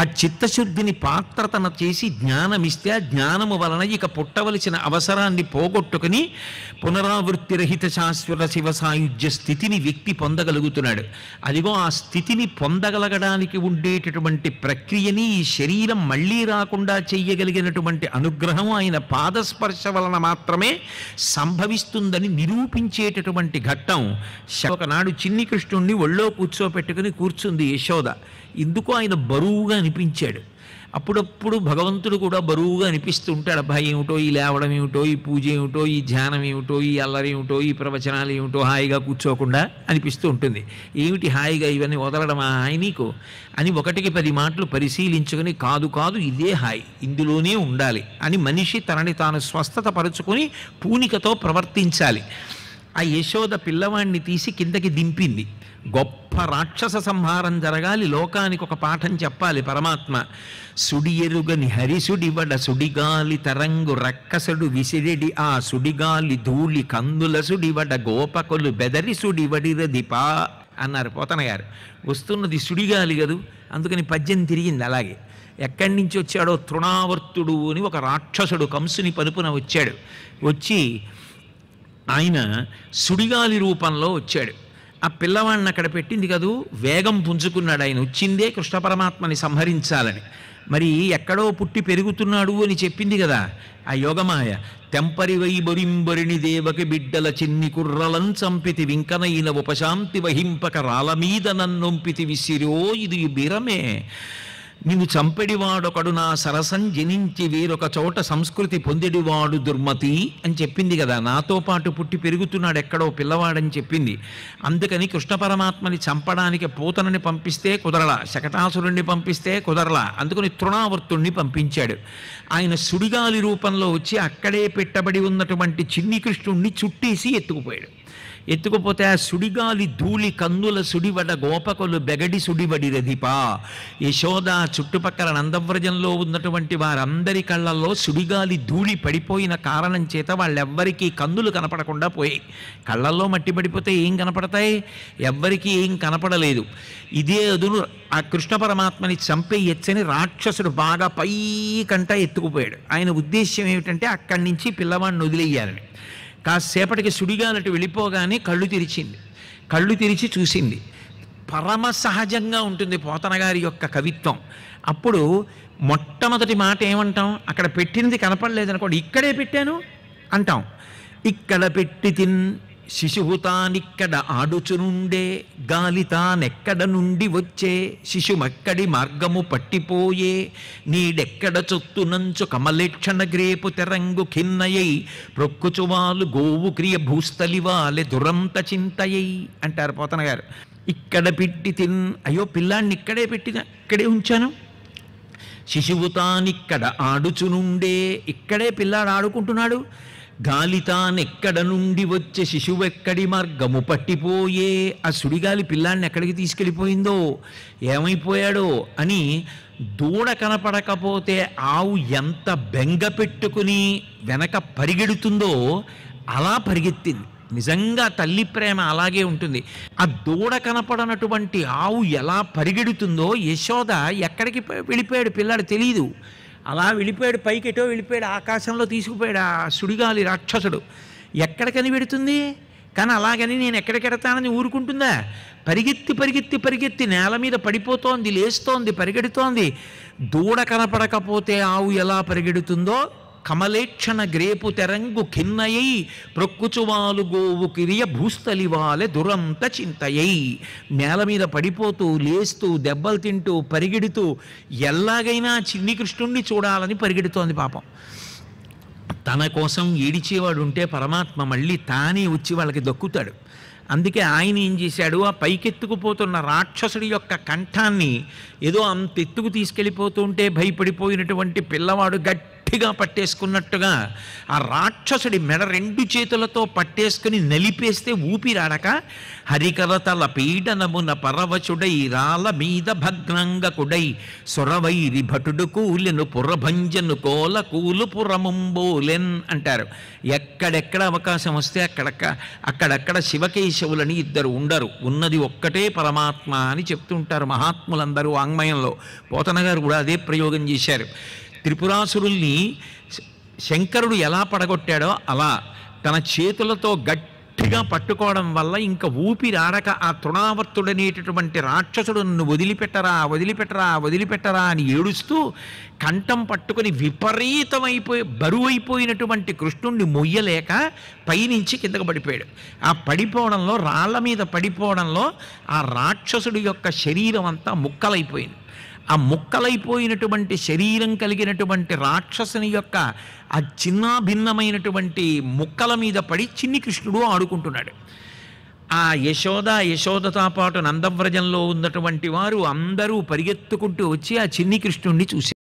ఆ చిత్తశుద్ధిని పాత్రతన చేసి జ్ఞానమిస్తే ఆ జ్ఞానము వలన ఇక పుట్టవలసిన అవసరాన్ని పోగొట్టుకుని పునరావృత్తి రహిత శాశ్వత శివ సాయుధ్య స్థితిని వ్యక్తి పొందగలుగుతున్నాడు అదిగో ఆ స్థితిని పొందగలగడానికి ఉండేటటువంటి ప్రక్రియని ఈ శరీరం మళ్ళీ రాకుండా చేయగలిగినటువంటి అనుగ్రహం ఆయన పాదస్పర్శ వలన మాత్రమే సంభవిస్తుందని నిరూపించేటటువంటి ఘట్టం ఒకనాడు చిన్ని కృష్ణుణ్ణి ఒళ్ళో కూర్చోపెట్టుకుని కూర్చుంది యశోద ఇందుకు ఆయన బరువుగా అనిపించాడు అప్పుడప్పుడు భగవంతుడు కూడా బరువుగా అనిపిస్తూ ఉంటాడు అబ్బాయి ఏమిటో ఈ లేవడం ఏమిటో ఈ పూజ ఏమిటో ఈ ధ్యానం ఏమిటో ఈ అల్లరి ఏమిటో ఈ ప్రవచనాలు ఏమిటో హాయిగా కూర్చోకుండా అనిపిస్తూ ఉంటుంది ఏమిటి హాయిగా ఇవన్నీ వదలడమా హాయి నీకు అని ఒకటికి పది మాటలు పరిశీలించుకుని కాదు కాదు ఇదే హాయి ఇందులోనే ఉండాలి అని మనిషి తనని తాను స్వస్థత పరుచుకొని పూనికతో ప్రవర్తించాలి ఆ యశోద పిల్లవాణ్ణి తీసి కిందకి దింపింది గొప్ప రాక్షస సంహారం జరగాలి లోకానికి ఒక పాఠం చెప్పాలి పరమాత్మ సుడియరుగని హరిసుడివడ సుడిగాలి తరంగు రక్కసుడు విసిరిడి ఆ సుడిగాలి ధూళి కందుల సుడివడ గోపకులు బెదరి సుడివడిరదిపా అన్నారు పోతన గారు వస్తున్నది సుడిగాలి కదూ అందుకని పద్యం తిరిగింది అలాగే ఎక్కడి నుంచి వచ్చాడో తృణావర్తుడు అని ఒక రాక్షసుడు కంసుని పలుపున వచ్చాడు వచ్చి ఆయన సుడిగాలి రూపంలో వచ్చాడు ఆ పిల్లవాడిని అక్కడ పెట్టింది కదూ వేగం పుంజుకున్నాడు ఆయన వచ్చిందే కృష్ణ పరమాత్మని సంహరించాలని మరి ఎక్కడో పుట్టి పెరుగుతున్నాడు అని చెప్పింది కదా ఆ యోగమాయ తెంపరి వైబరింబరిని దేవకి బిడ్డల చిన్ని కుర్రలం చంపితి వింకనైన ఉపశాంతి వహింపక మీద నన్నొంపితి విసిరో ఇది బిరమే నిన్ను చంపెడివాడొకడు నా సరసం జనించి వేరొక చోట సంస్కృతి పొందిడివాడు దుర్మతి అని చెప్పింది కదా నాతో పాటు పుట్టి పెరుగుతున్నాడు ఎక్కడో పిల్లవాడని చెప్పింది అందుకని కృష్ణ పరమాత్మని చంపడానికి పూతనని పంపిస్తే కుదరలా శకటాసురుణ్ణి పంపిస్తే కుదరలా అందుకని తృణావర్తుణ్ణి పంపించాడు ఆయన సుడిగాలి రూపంలో వచ్చి అక్కడే పెట్టబడి ఉన్నటువంటి చిన్ని కృష్ణుణ్ణి చుట్టేసి ఎత్తుకుపోయాడు ఎత్తుకుపోతే ఆ సుడిగాలి ధూళి కందుల సుడివడ గోపకులు బెగడి సుడివడిరధిపా యశోద చుట్టుపక్కల నందవ్రజంలో ఉన్నటువంటి వారందరి కళ్ళల్లో సుడిగాలి ధూళి పడిపోయిన కారణం చేత వాళ్ళెవ్వరికీ కందులు కనపడకుండా పోయాయి కళ్ళల్లో మట్టి పడిపోతే ఏం కనపడతాయి ఎవ్వరికీ ఏం కనపడలేదు ఇదే అదును ఆ కృష్ణ పరమాత్మని చంపేయచ్చని రాక్షసుడు బాగా పై కంట ఎత్తుకుపోయాడు ఆయన ఉద్దేశ్యం ఏమిటంటే అక్కడి నుంచి పిల్లవాడిని వదిలేయాలని కాసేపటికి సుడిగానట్టు వెళ్ళిపోగానే కళ్ళు తెరిచింది కళ్ళు తెరిచి చూసింది పరమ సహజంగా ఉంటుంది పోతనగారి యొక్క కవిత్వం అప్పుడు మొట్టమొదటి మాట ఏమంటాం అక్కడ పెట్టినది కనపడలేదనుకోండి ఇక్కడే పెట్టాను అంటాం ఇక్కడ పెట్టి తిన్ శిశువుతానిక్కడ ఆడుచునుండే గాలి తానెక్కడ నుండి వచ్చే శిశుమక్కడి మార్గము పట్టిపోయే నీడెక్కడ చొత్తునంచు కమలేక్షణ గ్రేపు తెరంగు ఖిన్నయై ప్రొక్కుచువాలు గోవు క్రియ భూస్థలివాలె దురంత చింతయై అంటారు పోతన గారు ఇక్కడ పెట్టి తిన్ అయ్యో పిల్లాన్ని ఇక్కడే పెట్టిన ఇక్కడే ఉంచాను శిశువుతానిక్కడ ఆడుచునుండే ఇక్కడే పిల్లాడు ఆడుకుంటున్నాడు గాలితానెక్కడ నుండి వచ్చే శిశువెక్కడి మార్గము పట్టిపోయే ఆ సుడిగాలి పిల్లాన్ని ఎక్కడికి తీసుకెళ్ళిపోయిందో ఏమైపోయాడో అని దూడ కనపడకపోతే ఆవు ఎంత బెంగ పెట్టుకుని వెనక పరిగెడుతుందో అలా పరిగెత్తింది నిజంగా తల్లి ప్రేమ అలాగే ఉంటుంది ఆ దూడ కనపడనటువంటి ఆవు ఎలా పరిగెడుతుందో యశోద ఎక్కడికి వెళ్ళిపోయాడు పిల్లాడు తెలియదు అలా వెళ్ళిపోయాడు పైకి ఎటో వెళ్ళిపోయాడు ఆకాశంలో తీసుకుపోయాడు ఆ సుడిగాలి రాక్షసుడు ఎక్కడ కనిపెడుతుంది కానీ అలాగని నేను ఎక్కడికెడతానని ఊరుకుంటుందా పరిగెత్తి పరిగెత్తి పరిగెత్తి నేల మీద పడిపోతోంది లేస్తోంది పరిగెడుతోంది దూడ కనపడకపోతే ఆవు ఎలా పరిగెడుతుందో గ్రేపు తెరంగు కిన్నయ్యి ప్రొక్కుచువాలు గోవు కిరియ భూస్థలి వాలె దురంత చింతయ్యి నేల మీద పడిపోతూ లేస్తూ దెబ్బలు తింటూ పరిగెడుతూ ఎలాగైనా చిన్ని కృష్ణుణ్ణి చూడాలని పరిగెడుతోంది పాపం తన కోసం ఏడిచేవాడు ఉంటే పరమాత్మ మళ్ళీ తానే వచ్చి వాళ్ళకి దక్కుతాడు అందుకే ఆయన ఏం చేశాడు ఆ పైకెత్తుకుపోతున్న రాక్షసుడి యొక్క కంఠాన్ని ఏదో అంత ఎత్తుకు తీసుకెళ్ళిపోతుంటే భయపడిపోయినటువంటి పిల్లవాడు గట్టి గట్టిగా పట్టేసుకున్నట్టుగా ఆ రాక్షసుడి మెడ రెండు చేతులతో పట్టేసుకుని నలిపేస్తే ఊపిరాడక హరికరతల పీడనమున పరవచుడై రాల మీద భగ్నంగకుడై సొరవైరి భటుడు కూలెను పురభంజను కోల కూలు పురముంబోలెన్ అంటారు ఎక్కడెక్కడ అవకాశం వస్తే అక్కడక్క అక్కడక్కడ శివకేశవులని ఇద్దరు ఉండరు ఉన్నది ఒక్కటే పరమాత్మ అని చెప్తుంటారు మహాత్ములందరూ వాంగ్మయంలో పోతనగారు కూడా అదే ప్రయోగం చేశారు త్రిపురాసురుల్ని శంకరుడు ఎలా పడగొట్టాడో అలా తన చేతులతో గట్టిగా పట్టుకోవడం వల్ల ఇంకా ఊపిరాడక ఆ తృణావర్తుడనేటటువంటి రాక్షసుడు నన్ను వదిలిపెట్టరా వదిలిపెట్టరా వదిలిపెట్టరా అని ఏడుస్తూ కంఠం పట్టుకుని విపరీతమైపోయి బరువైపోయినటువంటి కృష్ణుణ్ణి మొయ్యలేక పైనుంచి కిందకు పడిపోయాడు ఆ పడిపోవడంలో రాళ్ళ మీద పడిపోవడంలో ఆ రాక్షసుడి యొక్క శరీరం అంతా ముక్కలైపోయింది ఆ ముక్కలైపోయినటువంటి శరీరం కలిగినటువంటి రాక్షసుని యొక్క ఆ చిన్నాభిన్నమైనటువంటి ముక్కల మీద పడి చిన్ని కృష్ణుడు ఆడుకుంటున్నాడు ఆ యశోద యశోదతో పాటు నందవ్రజంలో ఉన్నటువంటి వారు అందరూ పరిగెత్తుకుంటూ వచ్చి ఆ చిన్ని కృష్ణుడిని చూసి